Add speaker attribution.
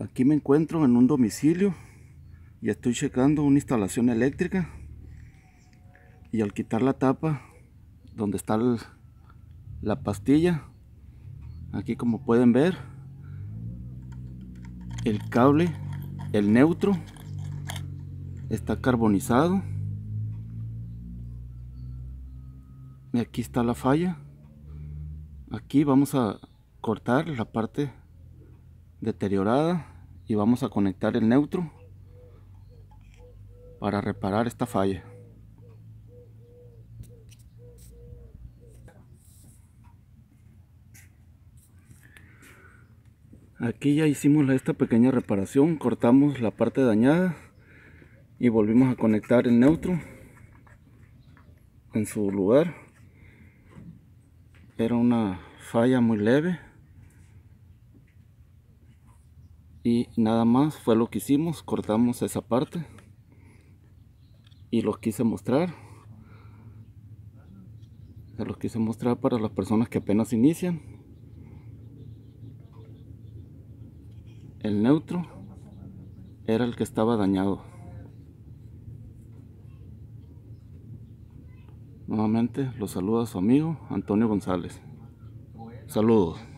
Speaker 1: Aquí me encuentro en un domicilio y estoy checando una instalación eléctrica y al quitar la tapa donde está la pastilla aquí como pueden ver el cable el neutro está carbonizado y aquí está la falla aquí vamos a cortar la parte deteriorada y vamos a conectar el neutro para reparar esta falla aquí ya hicimos esta pequeña reparación cortamos la parte dañada y volvimos a conectar el neutro en su lugar era una falla muy leve y nada más fue lo que hicimos cortamos esa parte y los quise mostrar se los quise mostrar para las personas que apenas inician el neutro era el que estaba dañado nuevamente los saluda su amigo Antonio González saludos